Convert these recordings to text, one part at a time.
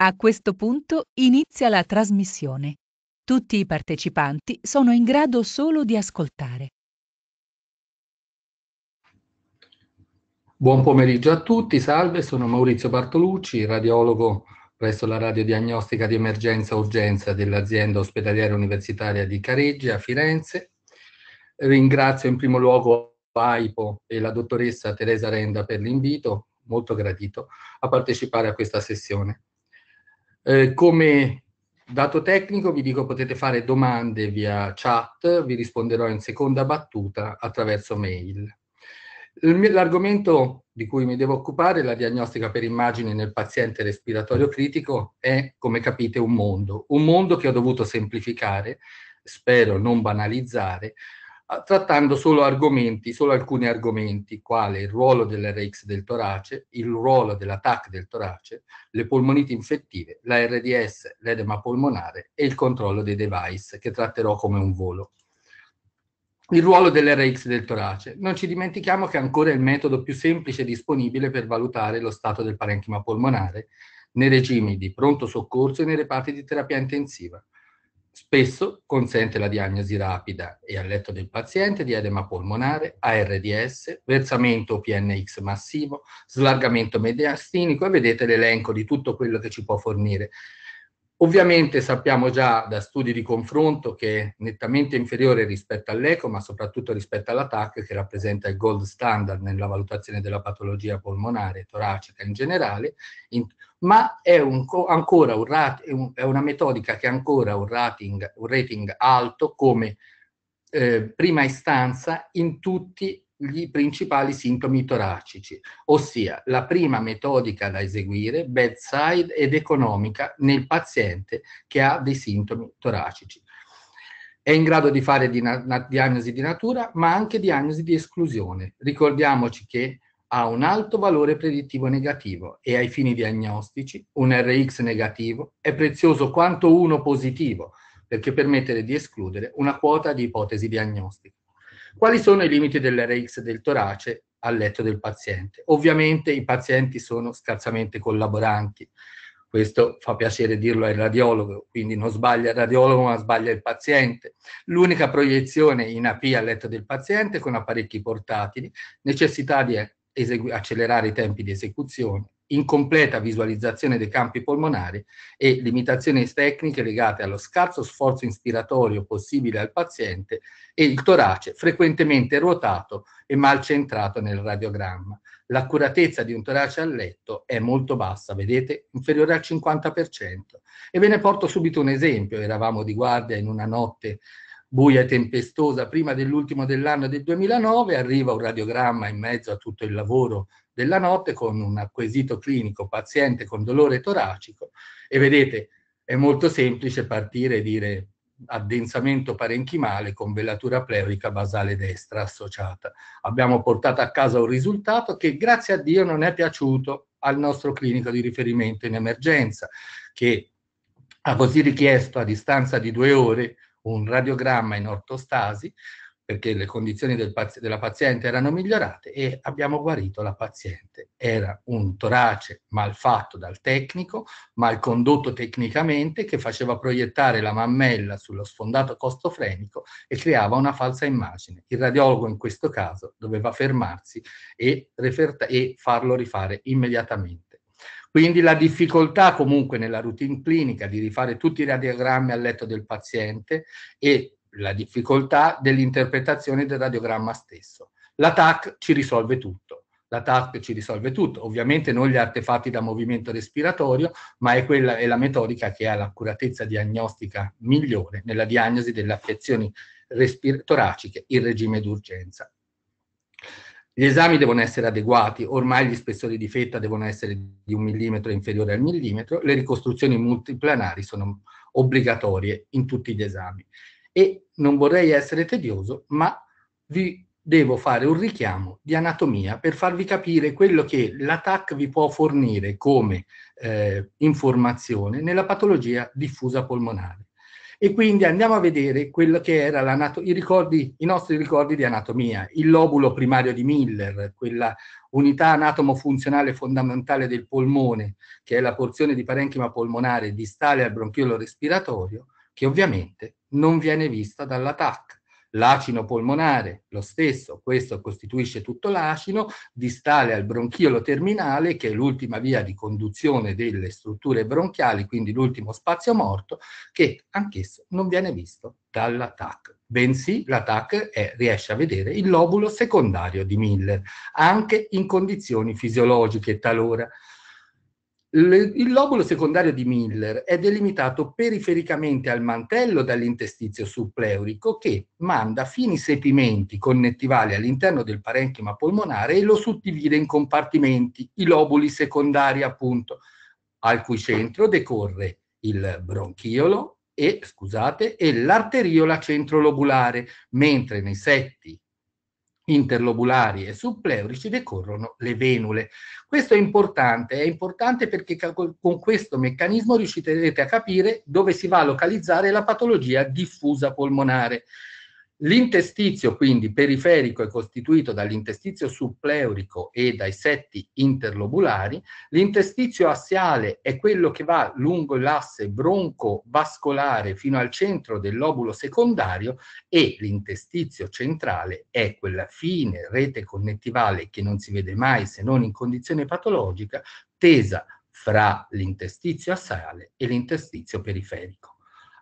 A questo punto inizia la trasmissione. Tutti i partecipanti sono in grado solo di ascoltare. Buon pomeriggio a tutti, salve, sono Maurizio Bartolucci, radiologo presso la radiodiagnostica di emergenza urgenza dell'azienda ospedaliera universitaria di Careggi a Firenze. Ringrazio in primo luogo AIPO e la dottoressa Teresa Renda per l'invito, molto gradito, a partecipare a questa sessione. Eh, come dato tecnico vi dico potete fare domande via chat, vi risponderò in seconda battuta attraverso mail. L'argomento di cui mi devo occupare, la diagnostica per immagine nel paziente respiratorio critico, è, come capite, un mondo. Un mondo che ho dovuto semplificare, spero non banalizzare, Ah, trattando solo argomenti, solo alcuni argomenti, quale il ruolo dell'RX del torace, il ruolo dell'attacco del torace, le polmoniti infettive, la RDS, l'edema polmonare e il controllo dei device, che tratterò come un volo. Il ruolo dell'RX del torace. Non ci dimentichiamo che ancora è il metodo più semplice disponibile per valutare lo stato del parenchima polmonare nei regimi di pronto soccorso e nei reparti di terapia intensiva Spesso consente la diagnosi rapida e al letto del paziente di edema polmonare, ARDS, versamento PNX massivo, slargamento mediastinico e vedete l'elenco di tutto quello che ci può fornire. Ovviamente sappiamo già da studi di confronto che è nettamente inferiore rispetto all'eco, ma soprattutto rispetto all'ATAC, che rappresenta il gold standard nella valutazione della patologia polmonare toracica in generale, in, ma è un, ancora un rat, è una metodica che ha ancora un rating, un rating alto come eh, prima istanza in tutti gli principali sintomi toracici, ossia la prima metodica da eseguire, bedside ed economica nel paziente che ha dei sintomi toracici. È in grado di fare di na- diagnosi di natura, ma anche diagnosi di esclusione. Ricordiamoci che ha un alto valore predittivo negativo e ai fini diagnostici un Rx negativo è prezioso quanto uno positivo perché permette di escludere una quota di ipotesi diagnostiche. Quali sono i limiti dell'Rx del torace al letto del paziente? Ovviamente i pazienti sono scarsamente collaboranti. Questo fa piacere dirlo al radiologo, quindi non sbaglia il radiologo ma sbaglia il paziente. L'unica proiezione in AP al letto del paziente con apparecchi portatili, necessità di accelerare i tempi di esecuzione, incompleta visualizzazione dei campi polmonari e limitazioni tecniche legate allo scarso sforzo inspiratorio possibile al paziente e il torace frequentemente ruotato e mal centrato nel radiogramma. L'accuratezza di un torace a letto è molto bassa, vedete, inferiore al 50%. E ve ne porto subito un esempio. Eravamo di guardia in una notte buia e tempestosa prima dell'ultimo dell'anno del 2009, arriva un radiogramma in mezzo a tutto il lavoro della notte con un acquisito clinico paziente con dolore toracico e vedete è molto semplice partire e dire addensamento parenchimale con velatura pleurica basale destra associata. Abbiamo portato a casa un risultato che grazie a Dio non è piaciuto al nostro clinico di riferimento in emergenza che ha così richiesto a distanza di due ore un radiogramma in ortostasi perché le condizioni del paz- della paziente erano migliorate e abbiamo guarito la paziente. Era un torace mal fatto dal tecnico, mal condotto tecnicamente, che faceva proiettare la mammella sullo sfondato costo frenico e creava una falsa immagine. Il radiologo in questo caso doveva fermarsi e, referta- e farlo rifare immediatamente. Quindi la difficoltà comunque nella routine clinica di rifare tutti i radiogrammi al letto del paziente e la difficoltà dell'interpretazione del radiogramma stesso. La TAC ci risolve tutto. La ci risolve tutto, ovviamente non gli artefatti da movimento respiratorio, ma è, quella, è la metodica che ha l'accuratezza diagnostica migliore nella diagnosi delle affezioni respir- toraciche in regime d'urgenza. Gli esami devono essere adeguati, ormai gli spessori di fetta devono essere di un millimetro inferiore al millimetro, le ricostruzioni multiplanari sono obbligatorie in tutti gli esami. E non vorrei essere tedioso, ma vi devo fare un richiamo di anatomia per farvi capire quello che l'ATAC vi può fornire come eh, informazione nella patologia diffusa polmonare e quindi andiamo a vedere quello che era i, ricordi, i nostri ricordi di anatomia, il lobulo primario di Miller, quella unità anatomo-funzionale fondamentale del polmone, che è la porzione di parenchima polmonare distale al bronchiolo respiratorio, che ovviamente non viene vista dalla TAC. L'acino polmonare, lo stesso, questo costituisce tutto l'acino, distale al bronchiolo terminale, che è l'ultima via di conduzione delle strutture bronchiali, quindi l'ultimo spazio morto, che anch'esso non viene visto dalla TAC bensì la TAC riesce a vedere il lobulo secondario di Miller, anche in condizioni fisiologiche talora il lobulo secondario di Miller è delimitato perifericamente al mantello dall'intestizio suppleurico che manda fini sepimenti connettivali all'interno del parenchima polmonare e lo suddivide in compartimenti, i lobuli secondari appunto, al cui centro decorre il bronchiolo e, scusate, e l'arteriola centrolobulare, mentre nei setti interlobulari e subpleurici decorrono le venule. Questo è importante, è importante perché con questo meccanismo riuscirete a capire dove si va a localizzare la patologia diffusa polmonare. L'intestizio quindi periferico è costituito dall'intestizio suppleurico e dai setti interlobulari, l'intestizio assiale è quello che va lungo l'asse broncovascolare fino al centro del lobulo secondario e l'intestizio centrale è quella fine rete connettivale che non si vede mai se non in condizione patologica, tesa fra l'intestizio assiale e l'intestizio periferico.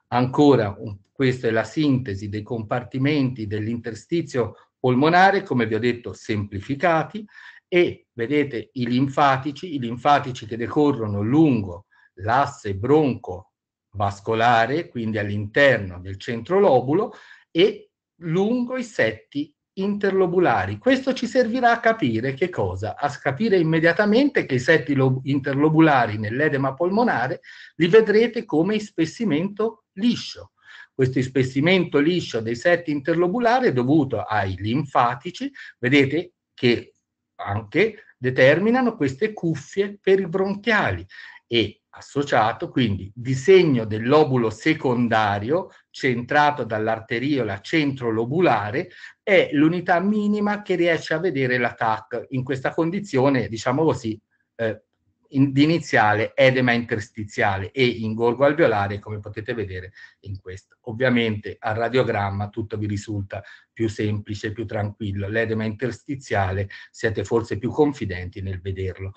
Ancora, questa è la sintesi dei compartimenti dell'interstizio polmonare, come vi ho detto, semplificati, e vedete i linfatici, i linfatici che decorrono lungo l'asse bronco broncovascolare, quindi all'interno del centro lobulo, e lungo i setti interlobulari. Questo ci servirà a capire che cosa? A capire immediatamente che i setti interlobulari nell'edema polmonare li vedrete come ispessimento liscio. Questo ispessimento liscio dei setti interlobulari è dovuto ai linfatici, vedete che anche determinano queste cuffie per i bronchiali e associato quindi disegno del lobulo secondario centrato dall'arteriola centrolobulare è l'unità minima che riesce a vedere l'attacco in questa condizione diciamo così eh, in, di iniziale edema interstiziale e ingorgo alveolare, come potete vedere in questo. Ovviamente al radiogramma tutto vi risulta più semplice, più tranquillo. L'edema interstiziale siete forse più confidenti nel vederlo.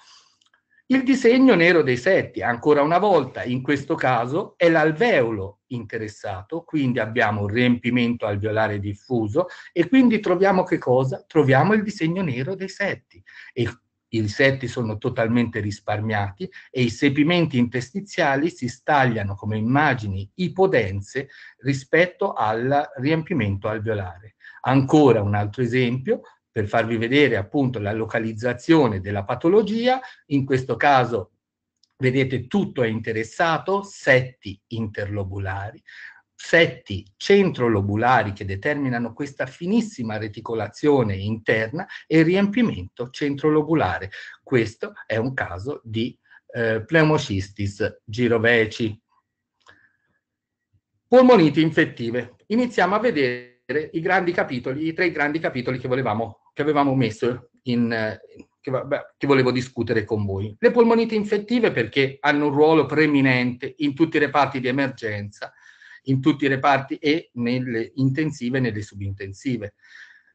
Il disegno nero dei setti, ancora una volta, in questo caso è l'alveolo interessato, quindi abbiamo un riempimento alveolare diffuso e quindi troviamo che cosa? Troviamo il disegno nero dei setti e i risetti sono totalmente risparmiati e i sepimenti interstiziali si stagliano come immagini ipodense rispetto al riempimento alveolare. Ancora un altro esempio per farvi vedere appunto la localizzazione della patologia, in questo caso vedete tutto è interessato, setti interlobulari, setti centrolobulari che determinano questa finissima reticolazione interna e riempimento centrolobulare. Questo è un caso di eh, pneumocistis giroveci. Polmoniti infettive. Iniziamo a vedere i grandi capitoli, i tre grandi capitoli che, volevamo, che avevamo messo in, eh, che, vabbè, che, volevo discutere con voi. Le polmoniti infettive perché hanno un ruolo preminente in tutti i reparti di emergenza in tutti i reparti e nelle intensive e nelle subintensive.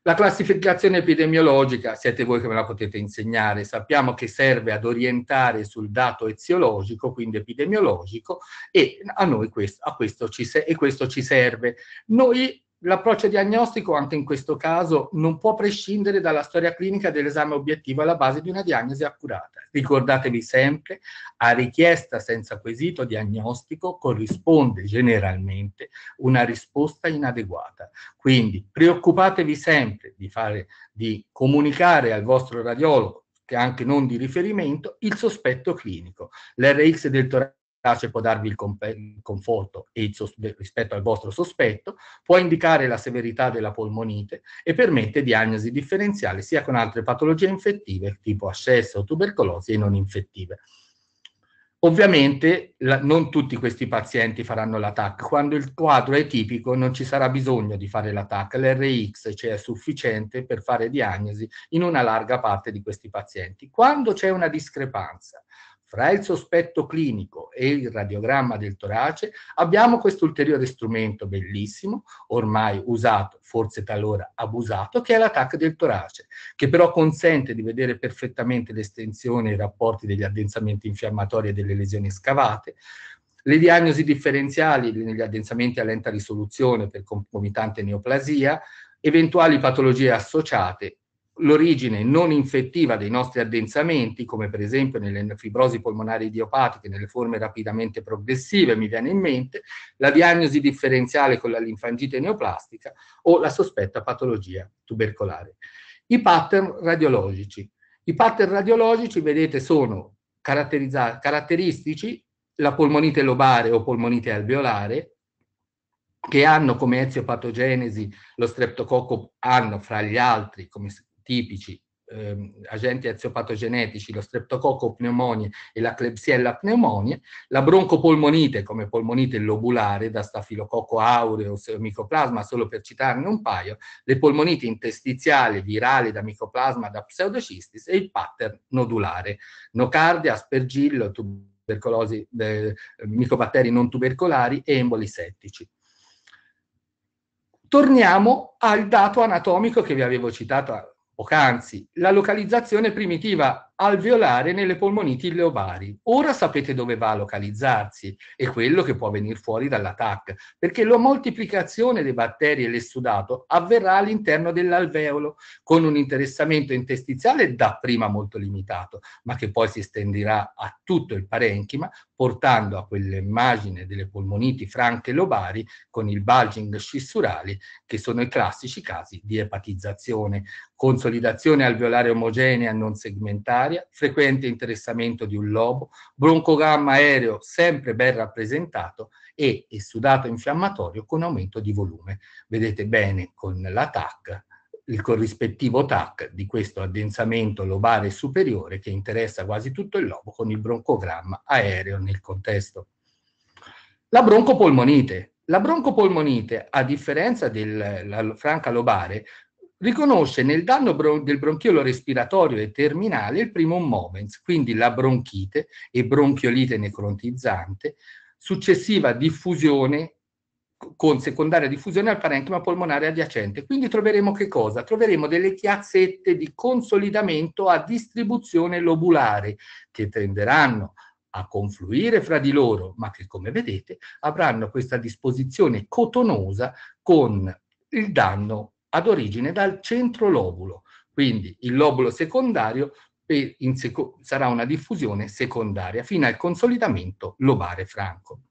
La classificazione epidemiologica, siete voi che me la potete insegnare, sappiamo che serve ad orientare sul dato eziologico, quindi epidemiologico, e a noi questo, a questo ci, e questo ci serve. Noi L'approccio diagnostico anche in questo caso non può prescindere dalla storia clinica dell'esame obiettivo alla base di una diagnosi accurata. Ricordatevi sempre, a richiesta senza quesito diagnostico corrisponde generalmente una risposta inadeguata. Quindi preoccupatevi sempre di, fare, di comunicare al vostro radiologo, che anche non di riferimento, il sospetto clinico. L'RX del torace efficace può darvi il, com- il conforto il sospe- rispetto al vostro sospetto, può indicare la severità della polmonite e permette diagnosi differenziale sia con altre patologie infettive tipo ascesso o tubercolosi e non infettive. Ovviamente la, non tutti questi pazienti faranno l'attack, quando il quadro è tipico non ci sarà bisogno di fare l'attack, l'RX cioè, è sufficiente per fare diagnosi in una larga parte di questi pazienti. Quando c'è una discrepanza fra il sospetto clinico e il radiogramma del torace abbiamo questo ulteriore strumento bellissimo, ormai usato, forse talora abusato, che è l'attacco del torace, che però consente di vedere perfettamente l'estensione e i rapporti degli addensamenti infiammatori e delle lesioni scavate, le diagnosi differenziali negli addensamenti a lenta risoluzione per concomitante neoplasia, eventuali patologie associate l'origine non infettiva dei nostri addensamenti, come per esempio nelle fibrosi polmonari idiopatiche, nelle forme rapidamente progressive, mi viene in mente, la diagnosi differenziale con la linfangite neoplastica o la sospetta patologia tubercolare. I pattern radiologici. I pattern radiologici, vedete, sono caratteristici la polmonite lobare o polmonite alveolare, che hanno come eziopatogenesi lo streptococco hanno fra gli altri, come tipici, ehm, agenti eziopatogenetici, lo streptococco pneumonie e la klebsiella pneumonie, la broncopolmonite come polmonite lobulare da stafilococco aureo o micoplasma, solo per citarne un paio, le polmonite interstiziali virali da micoplasma da pseudocistis e il pattern nodulare, nocardia, aspergillo, tubercolosi, eh, micobatteri non tubercolari e emboli settici torniamo al dato anatomico che vi avevo citato poc'anzi. La localizzazione primitiva alveolare nelle polmoniti lovari. Ora sapete dove va a localizzarsi e quello che può venire fuori dall'attacco, perché la moltiplicazione dei batteri e l'essudato avverrà all'interno dell'alveolo, con un interessamento intestiziale dapprima molto limitato, ma che poi si estenderà a tutto il parenchima, portando a quell'immagine delle polmoniti franche e lovari con il bulging scissurale, che sono i classici casi di epatizzazione, consolidazione alveolare omogenea non segmentare, aria, frequente interessamento di un lobo, broncogamma aereo sempre ben rappresentato e essudato infiammatorio con aumento di volume. Vedete bene con la TAC il corrispettivo TAC di questo addensamento lobare superiore che interessa quasi tutto il lobo con il broncogramma aereo nel contesto. La broncopolmonite. La broncopolmonite, a differenza della franca lobare, riconosce nel danno bron- del bronchiolo respiratorio e terminale il primo movens, quindi la bronchite e bronchiolite necrotizzante, successiva diffusione con secondaria diffusione al parenchima polmonare adiacente. Quindi troveremo che cosa? Troveremo delle chiazzette di consolidamento a distribuzione lobulare che tenderanno a confluire fra di loro, ma che come vedete avranno questa disposizione cotonosa con il danno ad origine dal centro lobulo, quindi il lobulo secondario seco sarà una diffusione secondaria fino al consolidamento lobare franco.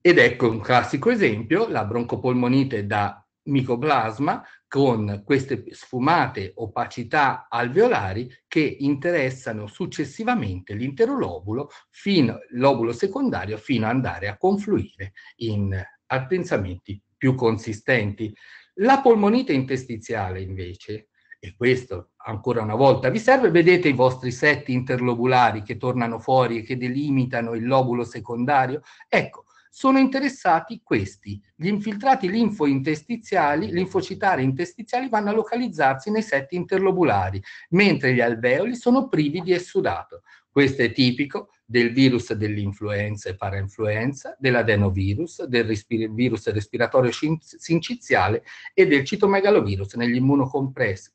Ed ecco un classico esempio, la broncopolmonite da micoplasma con queste sfumate opacità alveolari che interessano successivamente l'intero lobulo, fino, lobulo secondario, fino ad andare a confluire in addensamenti più consistenti. La polmonite interstiziale invece, e questo ancora una volta vi serve, vedete i vostri setti interlobulari che tornano fuori e che delimitano il lobulo secondario? Ecco, sono interessati questi. Gli infiltrati linfointestiziali, linfocitari intestiziali vanno a localizzarsi nei setti interlobulari, mentre gli alveoli sono privi di essudato. Questo è tipico del virus dell'influenza e parainfluenza, dell'adenovirus, del respir- virus respiratorio sin- sinciziale e del citomegalovirus negli immunocompromessi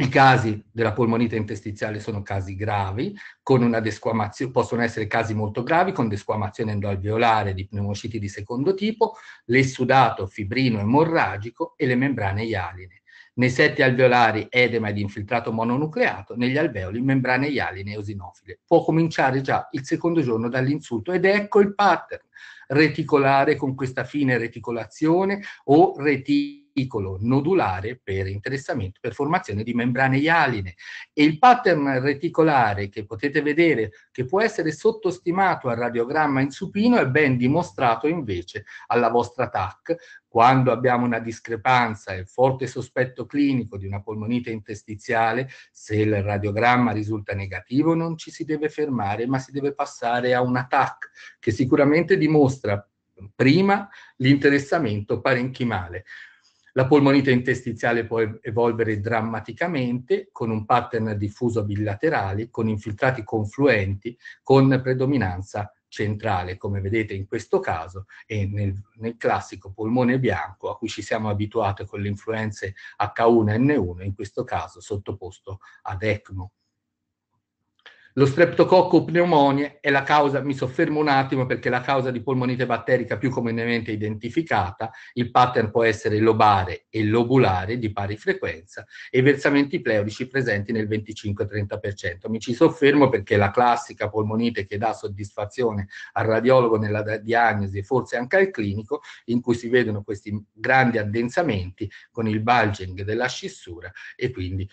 i casi della polmonite interstiziale sono casi gravi, con una desquamazione, possono essere casi molto gravi con desquamazione endoalveolare di pneumociti di secondo tipo, l'essudato fibrino emorragico e le membrane ialine. Nei setti alveolari edema ed infiltrato mononucleato, negli alveoli membrane ialine e eosinofile. Può cominciare già il secondo giorno dall'insulto ed ecco il pattern reticolare con questa fine reticolazione o reticolazione reticolo nodulare per interessamento, per formazione di membrane ialine. E il pattern reticolare che potete vedere, che può essere sottostimato al radiogramma in supino, è ben dimostrato invece alla vostra TAC, quando abbiamo una discrepanza e forte sospetto clinico di una polmonite interstiziale, se il radiogramma risulta negativo non ci si deve fermare, ma si deve passare a una TAC che sicuramente dimostra prima l'interessamento parenchimale. La polmonite interstiziale può evolvere drammaticamente con un pattern diffuso bilaterale, con infiltrati confluenti, con predominanza centrale, come vedete in questo caso, e nel, nel classico polmone bianco a cui ci siamo abituati con le influenze H1N1, in questo caso sottoposto ad ECMO. Lo streptococco pneumonie è la causa, mi soffermo un attimo perché è la causa di polmonite batterica più comunemente identificata, il pattern può essere lobare e lobulare di pari frequenza e versamenti pleurici presenti nel 25-30%. Mi ci soffermo perché è la classica polmonite che dà soddisfazione al radiologo nella diagnosi e forse anche al clinico, in cui si vedono questi grandi addensamenti con il bulging della scissura e quindi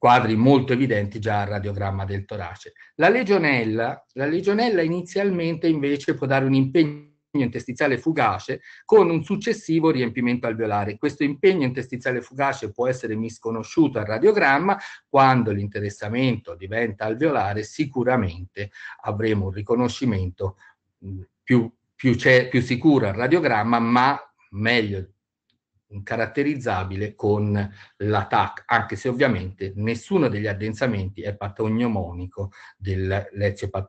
quadri molto evidenti già al radiogramma del torace. La legionella, la legionella inizialmente invece può dare un impegno intestiziale fugace con un successivo riempimento alveolare. Questo impegno intestiziale fugace può essere misconosciuto al radiogramma, quando l'interessamento diventa alveolare sicuramente avremo un riconoscimento mm, più, più, più sicuro al radiogramma, ma meglio caratterizzabile con la anche se ovviamente nessuno degli addensamenti è patognomonico del,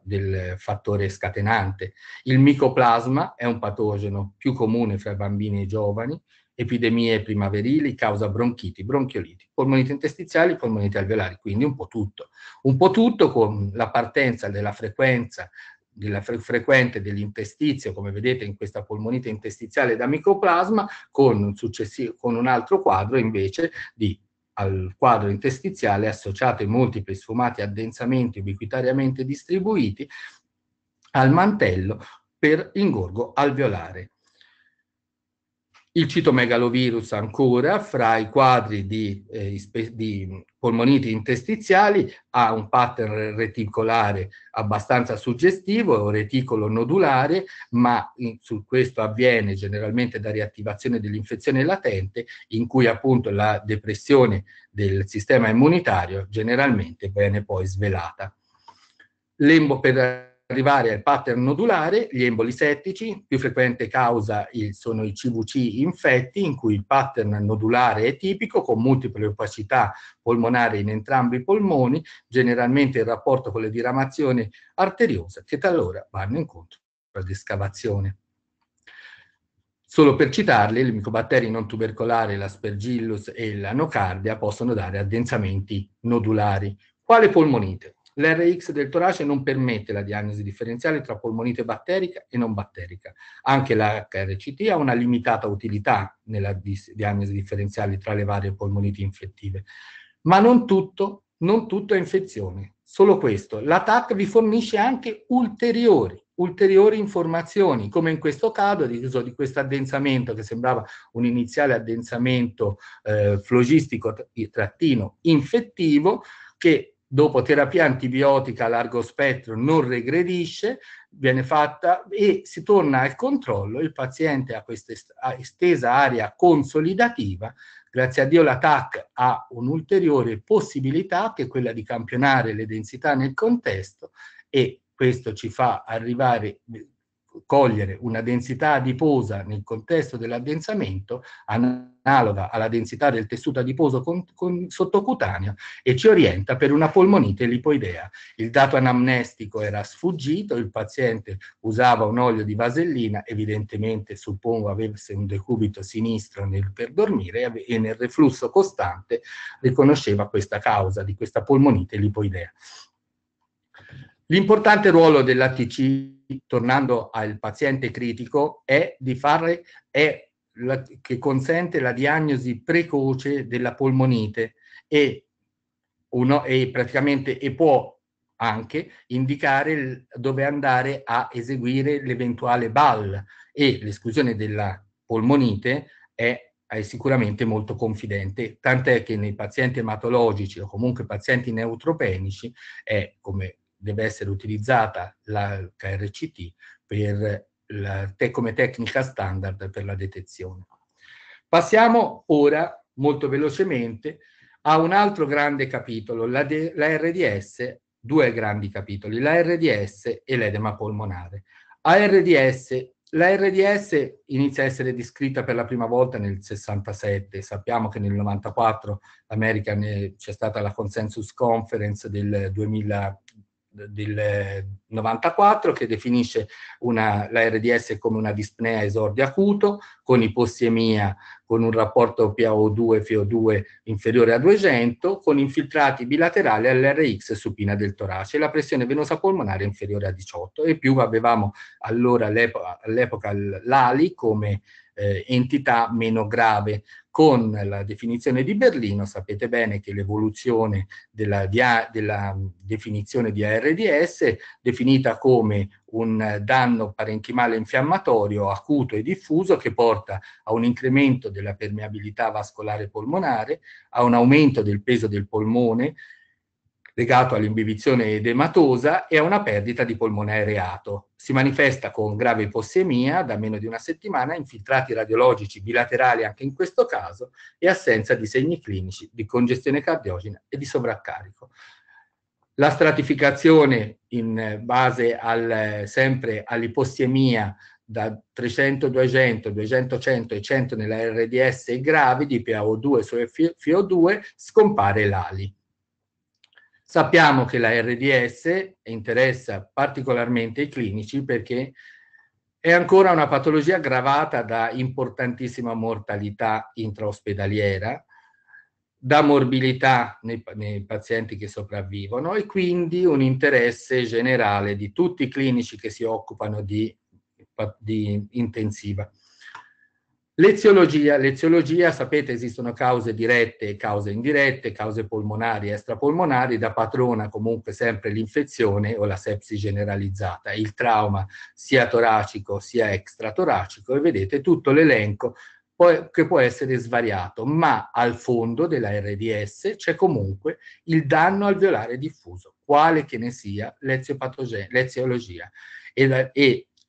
del fattore scatenante. Il micoplasma è un patogeno più comune fra bambini e giovani, epidemie primaverili, causa bronchiti, bronchioliti, polmoniti interstiziali, polmoniti alveolari, quindi un po' tutto. Un po' tutto con la partenza della frequenza della fre- frequente dell'intestizio, come vedete in questa polmonite interstiziale da micoplasma, con un, con un altro quadro invece di al quadro interstiziale associato ai multipli sfumati addensamenti ubiquitariamente distribuiti al mantello per ingorgo alveolare il citomegalovirus ancora fra i quadri di, eh, di, polmoniti interstiziali ha un pattern reticolare abbastanza suggestivo, reticolo nodulare, ma in, su questo avviene generalmente da riattivazione dell'infezione latente in cui appunto la depressione del sistema immunitario generalmente viene poi svelata. Lembo per arrivare al pattern nodulare, gli emboli settici, più frequente causa il, sono i CVC infetti, in cui il pattern nodulare è tipico, con multiple opacità polmonare in entrambi i polmoni, generalmente in rapporto con le diramazioni arteriose, che talora vanno incontro ad escavazione. Solo per citarli, le micobatteri non tubercolari, l'aspergillus e la nocardia possono dare addensamenti nodulari. Quale polmonite? L'RX del torace non permette la diagnosi differenziale tra polmonite batterica e non batterica. Anche l'HRCT ha una limitata utilità nella diagnosi differenziale tra le varie polmonite infettive. Ma non tutto, non tutto è infezione, solo questo. L'ATAC vi fornisce anche ulteriori, ulteriori informazioni, come in questo caso di, di questo addensamento che sembrava un iniziale addensamento eh, flogistico trattino infettivo, che dopo terapia antibiotica a largo spettro non regredisce, viene fatta e si torna al controllo, il paziente ha questa estesa area consolidativa, grazie a Dio la TAC ha un'ulteriore possibilità che è quella di campionare le densità nel contesto e questo ci fa arrivare cogliere una densità adiposa nel contesto dell'addensamento analoga alla densità del tessuto adiposo con, con, sottocutaneo e ci orienta per una polmonite lipoidea. Il dato anamnestico era sfuggito, il paziente usava un olio di vasellina, evidentemente suppongo avesse un decubito sinistro nel, per dormire e nel reflusso costante riconosceva questa causa di questa polmonite lipoidea. L'importante ruolo dell'ATC tornando al paziente critico, è di fare, è la, che consente la diagnosi precoce della polmonite e, uno, e praticamente e può anche indicare il, dove andare a eseguire l'eventuale BAL e l'esclusione della polmonite è, è sicuramente molto confidente, tant'è che nei pazienti ematologici o comunque pazienti neutropenici è, come deve essere utilizzata la KRCT per la, te, come tecnica standard per la detezione. Passiamo ora, molto velocemente, a un altro grande capitolo, la, de, la RDS, due grandi capitoli, la RDS e l'edema polmonare. A RDS, la RDS inizia a essere descritta per la prima volta nel 67, sappiamo che nel 94 l'America c'è stata la Consensus Conference del 2000, del 94 che definisce una, la RDS come una dispnea esordio acuto con ipossemia con un rapporto PAO2-FO2 inferiore a 200 con infiltrati bilaterali all'RX supina del torace e la pressione venosa polmonare inferiore a 18 e più avevamo allora all'epoca l'ALI come eh, entità meno grave con la definizione di Berlino sapete bene che l'evoluzione della, della definizione di ARDS, definita come un danno parenchimale infiammatorio acuto e diffuso che porta a un incremento della permeabilità vascolare polmonare, a un aumento del peso del polmone, legato all'imbibizione edematosa e a una perdita di polmone aereato. Si manifesta con grave ipossemia da meno di una settimana, infiltrati radiologici bilaterali anche in questo caso e assenza di segni clinici di congestione cardiogena e di sovraccarico. La stratificazione in base al, sempre all'ipossemia da 300, 200, 200, 100 e 100 nella RDS gravi di PAO2 su FiO2 scompare l'ali. Sappiamo che la RDS interessa particolarmente i clinici perché è ancora una patologia aggravata da importantissima mortalità intraospedaliera, da morbilità nei, nei, pazienti che sopravvivono e quindi un interesse generale di tutti i clinici che si occupano di, di intensiva. Leziologia, leziologia, sapete, esistono cause dirette e cause indirette, cause polmonari e extrapolmonari, da patrona comunque sempre l'infezione o la sepsi generalizzata, il trauma sia toracico sia extratoracico e vedete tutto l'elenco che può essere svariato, ma al fondo della RDS c'è comunque il danno alveolare diffuso, quale che ne sia l'eziologia. E,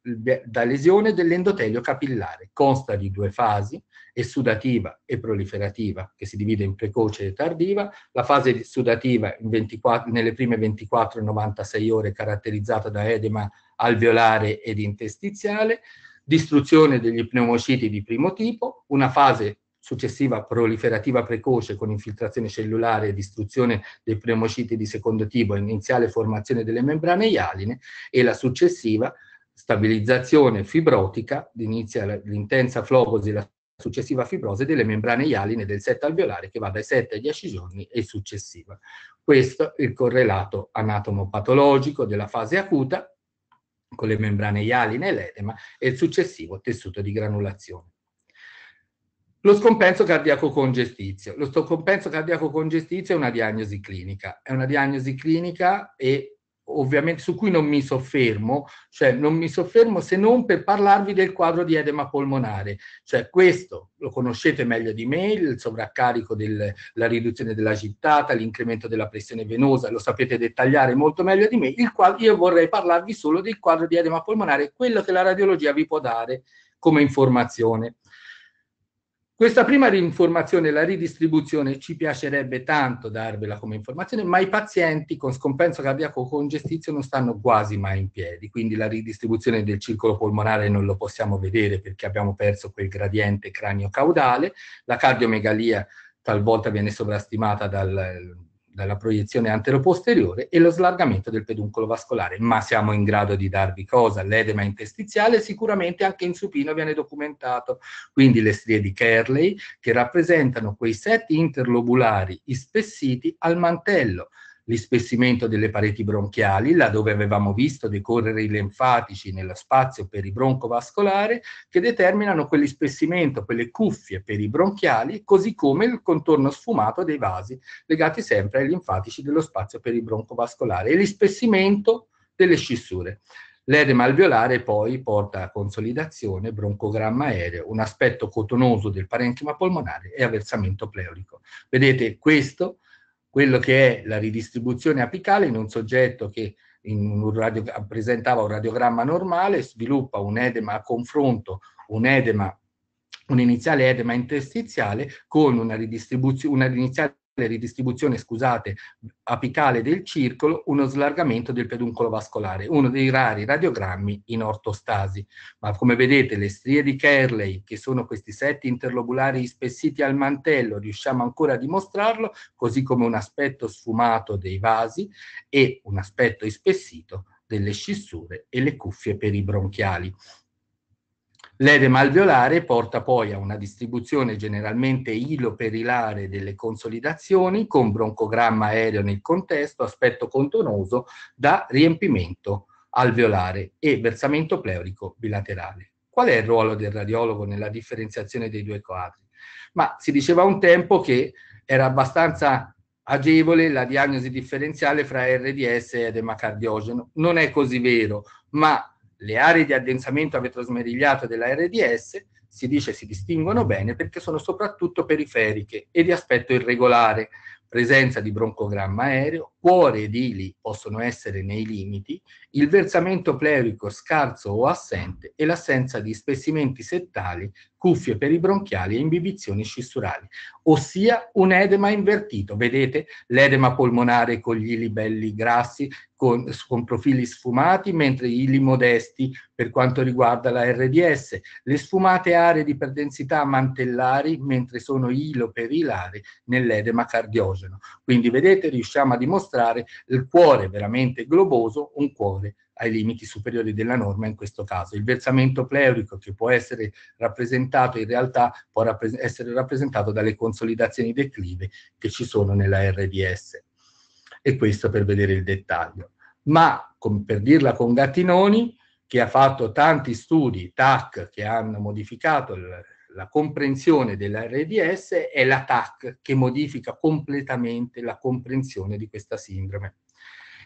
da lesione dell'endotelio capillare. Consta di due fasi, sudativa e proliferativa, che si divide in precoce e tardiva. La fase sudativa 24, nelle prime 24-96 ore caratterizzata da edema alveolare ed interstiziale, distruzione degli pneumociti di primo tipo, una fase successiva proliferativa precoce con infiltrazione cellulare e distruzione dei pneumociti di secondo tipo, iniziale formazione delle membrane ialine e la successiva stabilizzazione fibrotica, inizia l'intensa flobosi la successiva fibrosi delle membrane ialine del setto alveolare che va dai 7 ai 10 giorni e successiva. Questo è il correlato anatomopatologico della fase acuta con le membrane ialine e l'edema e il successivo tessuto di granulazione. Lo scompenso cardiaco congestizio. Lo scompenso cardiaco congestizio è una diagnosi clinica. È una diagnosi clinica e ovviamente su cui non mi soffermo, cioè non mi soffermo se non per parlarvi del quadro di edema polmonare, cioè questo lo conoscete meglio di me, il sovraccarico della riduzione della gittata, l'incremento della pressione venosa, lo sapete dettagliare molto meglio di me, il quadro, io vorrei parlarvi solo del quadro di edema polmonare, quello che la radiologia vi può dare come informazione. Questa prima informazione, la ridistribuzione, ci piacerebbe tanto darvela come informazione, ma i pazienti con scompenso cardiaco congestizio non stanno quasi mai in piedi, quindi la ridistribuzione del circolo polmonare non lo possiamo vedere perché abbiamo perso quel gradiente cranio-caudale, la cardiomegalia talvolta viene sovrastimata dal dalla proiezione anteroposteriore e lo slargamento del peduncolo vascolare, ma siamo in grado di darvi cosa? L'edema interstiziale sicuramente anche in supino viene documentato, quindi le strie di Kerley che rappresentano quei seti interlobulari ispessiti al mantello, l'ispessimento delle pareti bronchiali, laddove avevamo visto decorrere i linfatici nello spazio peribroncovascolare, che determinano quell'ispessimento, quelle cuffie peribronchiali, così come il contorno sfumato dei vasi, legati sempre ai linfatici dello spazio peribroncovascolare, e l'ispessimento delle scissure. L'edema alveolare poi porta a consolidazione, broncogramma aereo, un aspetto cotonoso del parenchima polmonare e avversamento pleurico. Vedete, questo quello che è la ridistribuzione apicale in un soggetto che un radio, presentava un radiogramma normale, sviluppa un edema a confronto, un edema un iniziale edema interstiziale con una, una iniziale ridistribuzione, scusate, apicale del circolo, uno slargamento del peduncolo vascolare, uno dei rari radiogrammi in ortostasi. Ma come vedete le strie di Kerley, che sono questi setti interlobulari spessiti al mantello, riusciamo ancora a dimostrarlo, così come un aspetto sfumato dei vasi e un aspetto ispessito delle scissure e le cuffie peribronchiali. L'edema alveolare porta poi a una distribuzione generalmente iloperilare delle consolidazioni con broncogramma aereo nel contesto, aspetto contonoso da riempimento alveolare e versamento pleurico bilaterale. Qual è il ruolo del radiologo nella differenziazione dei due quadri? Ma si diceva un tempo che era abbastanza agevole la diagnosi differenziale fra RDS ed edema cardiogeno. Non è così vero, ma le aree di addensamento a vetro smerigliato della RDS si dice si distinguono bene perché sono soprattutto periferiche e di aspetto irregolare, presenza di broncogramma aereo, cuore ed ili possono essere nei limiti, il versamento pleurico scarso o assente e l'assenza di spessimenti settali, cuffie peribronchiali e imbibizioni scissurali, ossia un edema invertito. Vedete l'edema polmonare con gli ili belli grassi, con, con profili sfumati, mentre i ili modesti per quanto riguarda la RDS, le sfumate aree di perdensità mantellari, mentre sono iloperilari nell'edema cardiogeno. Quindi vedete riusciamo a dimostrare il cuore veramente globoso, un cuore ai limiti superiori della norma in questo caso. Il versamento pleurico che può essere rappresentato in realtà può rappres- essere rappresentato dalle consolidazioni declive che ci sono nella RDS. E questo per vedere il dettaglio. Ma com- per dirla con Gattinoni, che ha fatto tanti studi TAC che hanno modificato il, la comprensione della RDS, è la TAC che modifica completamente la comprensione di questa sindrome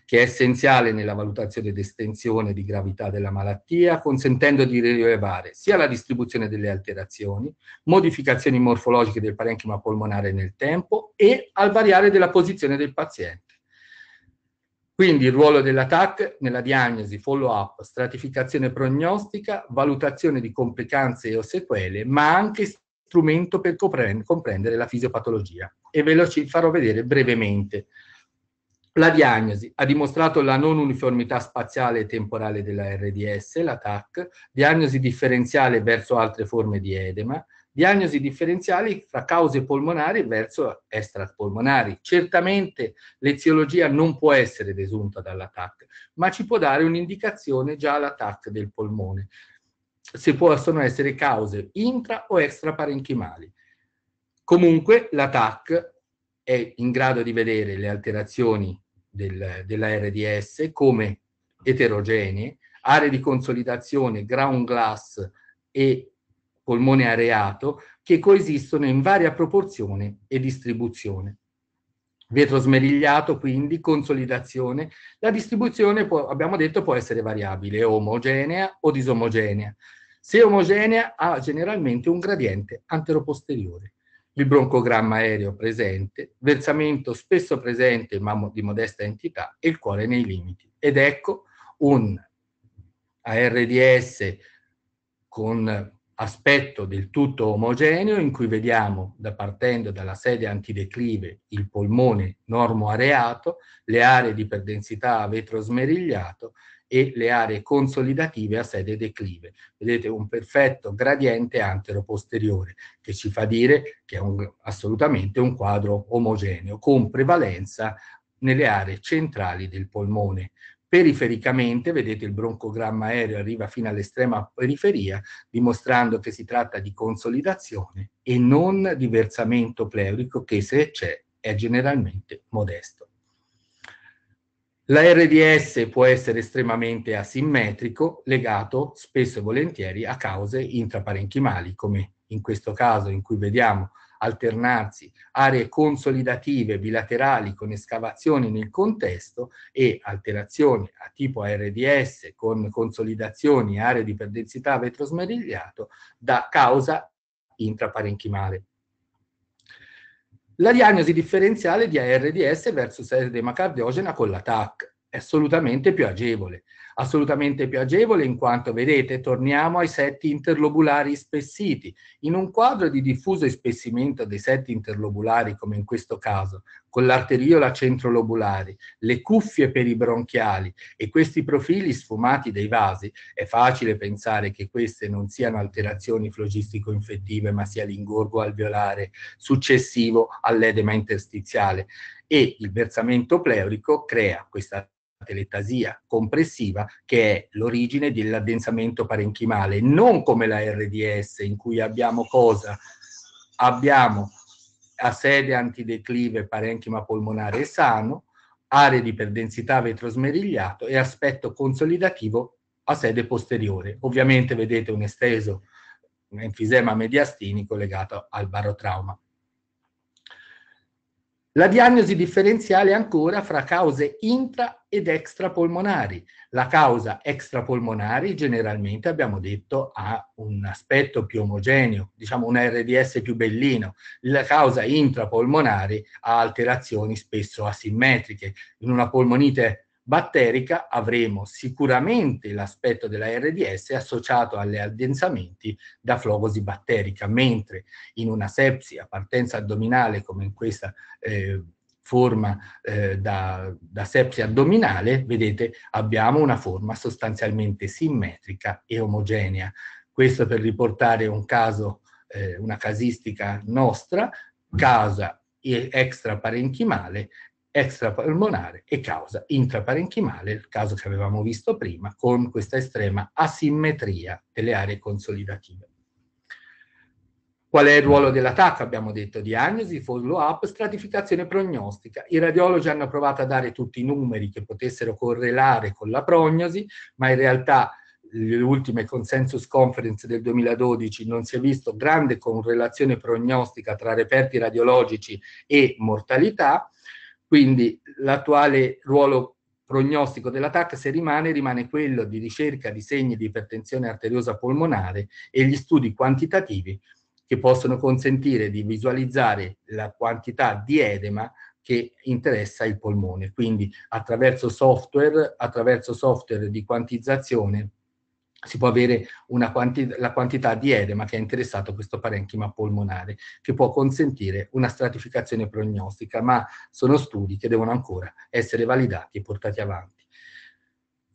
che è essenziale nella valutazione ed estensione di gravità della malattia, consentendo di rilevare sia la distribuzione delle alterazioni, modificazioni morfologiche del parenchima polmonare nel tempo e al variare della posizione del paziente. Quindi il ruolo dell'ATAC nella diagnosi, follow-up, stratificazione prognostica, valutazione di complicanze o sequele, ma anche strumento per comprendere la fisiopatologia. E ve lo farò vedere brevemente la diagnosi ha dimostrato la non uniformità spaziale e temporale della RDS, la TAC, diagnosi differenziale verso altre forme di edema, diagnosi differenziali fra cause polmonari verso extrapolmonari. Certamente l'eziologia non può essere desunta dalla TAC, ma ci può dare un'indicazione già all'attack del polmone, se possono essere cause intra o extraparenchimali. Comunque la TAC è in grado di vedere le alterazioni del, della RDS come eterogenee, aree di consolidazione, ground glass e polmone areato che coesistono in varia proporzione e distribuzione. Vetro smerigliato, quindi consolidazione. La distribuzione, può, abbiamo detto, può essere variabile, omogenea o disomogenea. Se omogenea, ha generalmente un gradiente anteroposteriore il broncogramma aereo presente, versamento spesso presente ma di modesta entità e il cuore nei limiti. Ed ecco un ARDS con aspetto del tutto omogeneo in cui vediamo, da partendo dalla sede antideclive, il polmone normo areato, le aree di perdensità vetro smerigliato e le aree consolidative a sede declive. Vedete un perfetto gradiente antero-posteriore che ci fa dire che è un, assolutamente un quadro omogeneo con prevalenza nelle aree centrali del polmone. Perifericamente, vedete il broncogramma aereo arriva fino all'estrema periferia, dimostrando che si tratta di consolidazione e non di versamento pleurico che se c'è è generalmente modesto. L'ARDS può essere estremamente asimmetrico, legato spesso e volentieri a cause intraparenchimali, come in questo caso in cui vediamo alternarsi aree consolidative bilaterali con escavazioni nel contesto e alterazioni a tipo ARDS con consolidazioni aree di perdensità vetrosmerigliato da causa intraparenchimale. La diagnosi differenziale di ARDS versus edema cardiogena con la TAC è assolutamente più agevole assolutamente più agevole in quanto, vedete, torniamo ai setti interlobulari spessiti. In un quadro di diffuso ispessimento dei setti interlobulari, come in questo caso, con l'arteriola centrolobulare, le cuffie peribronchiali e questi profili sfumati dei vasi, è facile pensare che queste non siano alterazioni flogistico-infettive, ma sia l'ingorgo alveolare successivo all'edema interstiziale e il versamento pleurico crea questa teletasia compressiva che è l'origine dell'addensamento parenchimale, non come la RDS in cui abbiamo cosa? Abbiamo a sede antideclive parenchima polmonare sano, aree di perdensità vetrosmerigliato e aspetto consolidativo a sede posteriore. Ovviamente vedete un esteso enfisema mediastinico legato al barotrauma. La diagnosi differenziale ancora fra cause intra ed extrapolmonari. La causa extrapolmonari generalmente abbiamo detto ha un aspetto più omogeneo, diciamo un RDS più bellino. La causa intrapolmonare ha alterazioni spesso asimmetriche. In una polmonite batterica avremo sicuramente l'aspetto della RDS associato alle addensamenti da flogosi batterica, mentre in una sepsi a partenza addominale come in questa eh, forma eh, da, da sepsi addominale, vedete abbiamo una forma sostanzialmente simmetrica e omogenea. Questo per riportare un caso, eh, una casistica nostra, casa extraparenchimale extrapolmonare e causa intraparenchimale, il caso che avevamo visto prima, con questa estrema asimmetria delle aree consolidative. Qual è il ruolo dell'attacco? Abbiamo detto diagnosi, follow-up, stratificazione prognostica. I radiologi hanno provato a dare tutti i numeri che potessero correlare con la prognosi, ma in realtà le ultime consensus conference del 2012 non si è visto grande correlazione prognostica tra reperti radiologici e mortalità quindi l'attuale ruolo prognostico della TAC, se rimane, rimane quello di ricerca di segni di ipertensione arteriosa polmonare e gli studi quantitativi che possono consentire di visualizzare la quantità di edema che interessa il polmone. Quindi attraverso software, attraverso software di quantizzazione si può avere quanti- la quantità di edema che ha interessato questo parenchima polmonare, che può consentire una stratificazione prognostica, ma sono studi che devono ancora essere validati e portati avanti.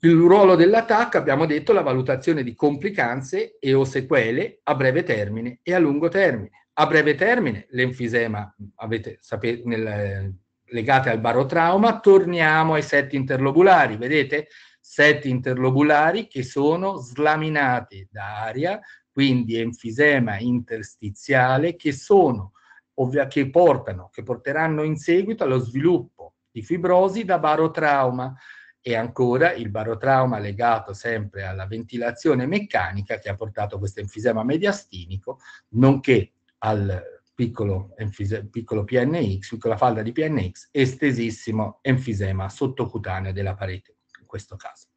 Il ruolo dell'attacco, abbiamo detto, la valutazione di complicanze e o sequele a breve termine e a lungo termine. A breve termine, l'enfisema, avete sapete, nel, legate al barotrauma, torniamo ai setti interlobulari, vedete? set interlobulari che sono slaminati da aria, quindi enfisema interstiziale, che, sono, ovvia, che, portano, che porteranno in seguito allo sviluppo di fibrosi da barotrauma e ancora il barotrauma legato sempre alla ventilazione meccanica che ha portato questo enfisema mediastinico, nonché al piccolo, piccolo PNX, piccola falda di PNX, estesissimo enfisema sottocutaneo della parete questo caso.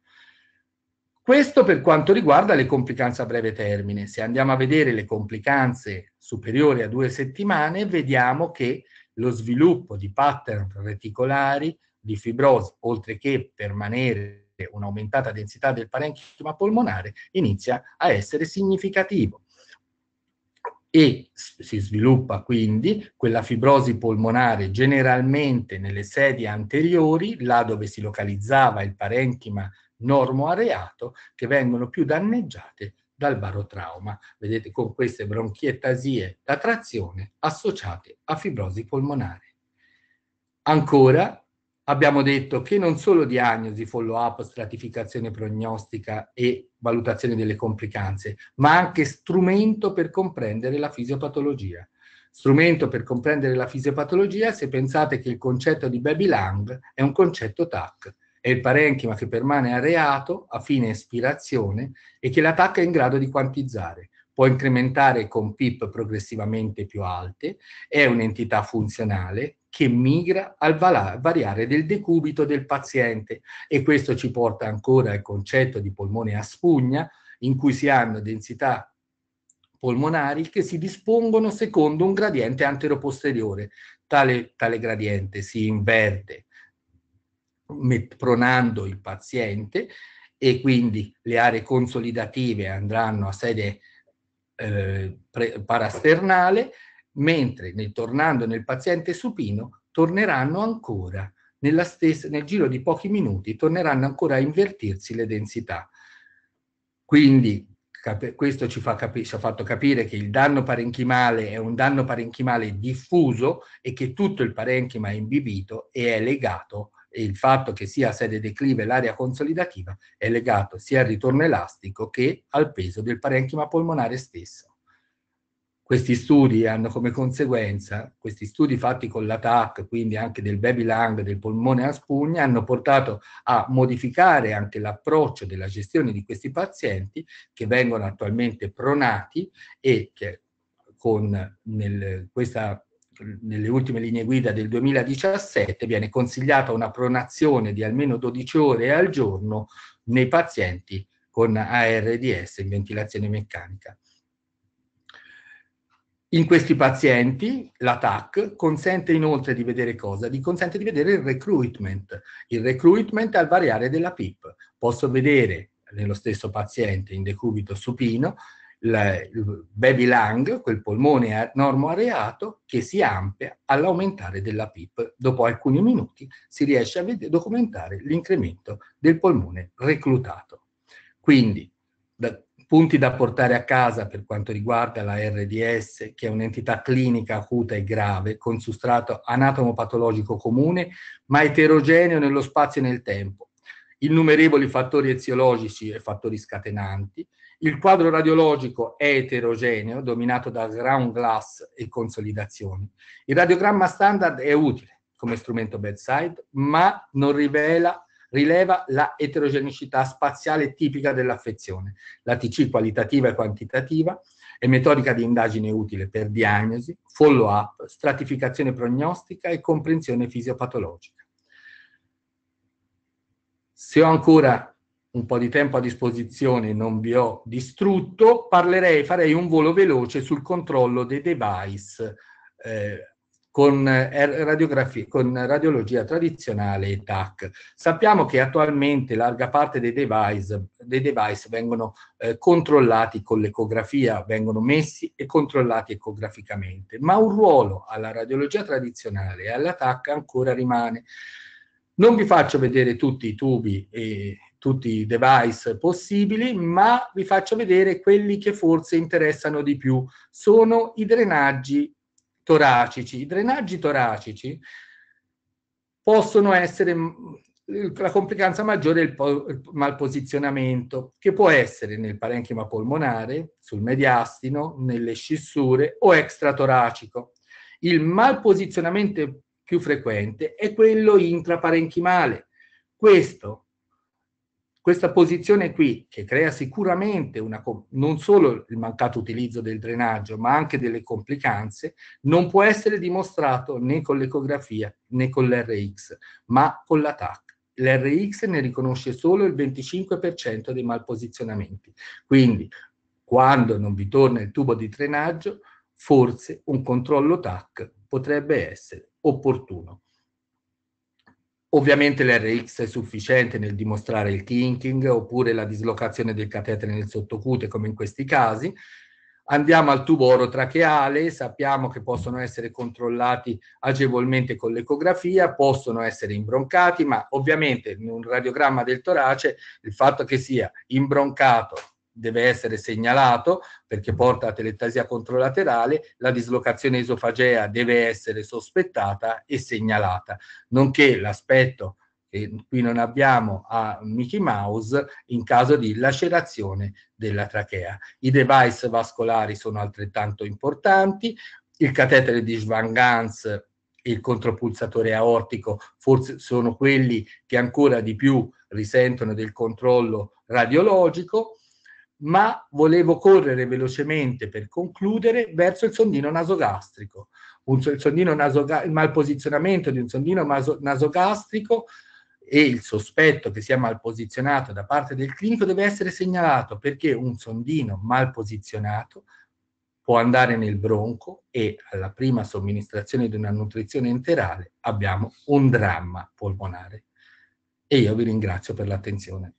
Questo per quanto riguarda le complicanze a breve termine. Se andiamo a vedere le complicanze superiori a due settimane, vediamo che lo sviluppo di pattern reticolari di fibrosi, oltre che permanere un'aumentata densità del parenchima polmonare, inizia a essere significativo e si sviluppa quindi quella fibrosi polmonare generalmente nelle sedie anteriori, là dove si localizzava il parenchima normoareato, che vengono più danneggiate dal barotrauma. Vedete con queste bronchietasie da trazione associate a fibrosi polmonare. Ancora abbiamo detto che non solo diagnosi, follow-up, stratificazione prognostica e valutazione delle complicanze, ma anche strumento per comprendere la fisiopatologia. Strumento per comprendere la fisiopatologia se pensate che il concetto di baby lung è un concetto TAC, è il parenchima che permane areato a fine espirazione e che la TAC è in grado di quantizzare può incrementare con PIP progressivamente più alte, è un'entità funzionale, che migra al variare del decubito del paziente e questo ci porta ancora al concetto di polmone a spugna in cui si hanno densità polmonari che si dispongono secondo un gradiente anteroposteriore. Tale, tale gradiente si inverte pronando il paziente e quindi le aree consolidative andranno a sede eh, parasternale mentre nel, tornando nel paziente supino torneranno ancora, stessa, nel giro di pochi minuti, torneranno ancora a invertirsi le densità. Quindi questo ci, fa capi- ci ha fatto capire che il danno parenchimale è un danno parenchimale diffuso e che tutto il parenchima è imbibito e è legato, e il fatto che sia sede declive l'area consolidativa è legato sia al ritorno elastico che al peso del parenchima polmonare stesso. Questi studi hanno come conseguenza, questi studi fatti con l'ATAC, quindi anche del baby lung, del polmone a spugna, hanno portato a modificare anche l'approccio della gestione di questi pazienti che vengono attualmente pronati e che con nel, questa nelle ultime linee guida del 2017 viene consigliata una pronazione di almeno 12 ore al giorno nei pazienti con ARDS in ventilazione meccanica. In questi pazienti la TAC consente inoltre di vedere cosa? Di consente di vedere il recruitment, il recruitment al variare della PIP. Posso vedere nello stesso paziente in decubito supino il baby lung, quel polmone normoareato che si ampia all'aumentare della PIP. Dopo alcuni minuti si riesce a documentare l'incremento del polmone reclutato. Quindi punti da portare a casa per quanto riguarda la RDS, che è un'entità clinica acuta e grave, con substrato anatomopatologico comune, ma eterogeneo nello spazio e nel tempo, innumerevoli fattori eziologici e fattori scatenanti, il quadro radiologico è eterogeneo, dominato da ground glass e consolidazioni. Il radiogramma standard è utile come strumento bedside, ma non rivela rileva la eterogeneità spaziale tipica dell'affezione, la TC qualitativa e quantitativa, e metodica di indagine utile per diagnosi, follow-up, stratificazione prognostica e comprensione fisiopatologica. Se ho ancora un po' di tempo a disposizione non vi ho distrutto, parlerei, farei un volo veloce sul controllo dei device eh, con, eh, con, radiologia tradizionale e TAC. Sappiamo che attualmente larga parte dei device, dei device vengono eh, controllati con l'ecografia, vengono messi e controllati ecograficamente, ma un ruolo alla radiologia tradizionale e alla TAC ancora rimane. Non vi faccio vedere tutti i tubi e tutti i device possibili, ma vi faccio vedere quelli che forse interessano di più. Sono i drenaggi toracici. I drenaggi toracici possono essere mm, la complicanza maggiore è il, malposizionamento, che può essere nel parenchima polmonare, sul mediastino, nelle scissure o extratoracico. Il malposizionamento più frequente è quello intraparenchimale. Questo questa posizione qui, che crea sicuramente una, non solo il mancato utilizzo del drenaggio, ma anche delle complicanze, non può essere dimostrato né con l'ecografia né con l'RX, ma con la TAC l'RX ne riconosce solo il 25% dei malposizionamenti. Quindi, quando non vi torna il tubo di drenaggio, forse un controllo TAC potrebbe essere opportuno. Ovviamente l'RX è sufficiente nel dimostrare il kinking oppure la dislocazione del catetere nel sottocute come in questi casi. Andiamo al tubo orotracheale, sappiamo che possono essere controllati agevolmente con l'ecografia, possono essere imbroncati, ma ovviamente in un radiogramma del torace il fatto che sia imbroncato deve essere segnalato perché porta a telettasia controlaterale, la dislocazione esofagea deve essere sospettata e segnalata, nonché l'aspetto che qui non abbiamo a Mickey Mouse in caso di lacerazione della trachea. I device vascolari sono altrettanto importanti, il catetere di Schwangans e il contropulsatore aortico forse sono quelli che ancora di più risentono del controllo radiologico ma volevo correre velocemente per concludere verso il sondino nasogastrico. Un, il, sondino nasoga- il malposizionamento di un sondino maso- nasogastrico e il sospetto che sia malposizionato da parte del clinico deve essere segnalato perché un sondino malposizionato può andare nel bronco e alla prima somministrazione di una nutrizione enterale abbiamo un dramma polmonare. E io vi ringrazio per l'attenzione.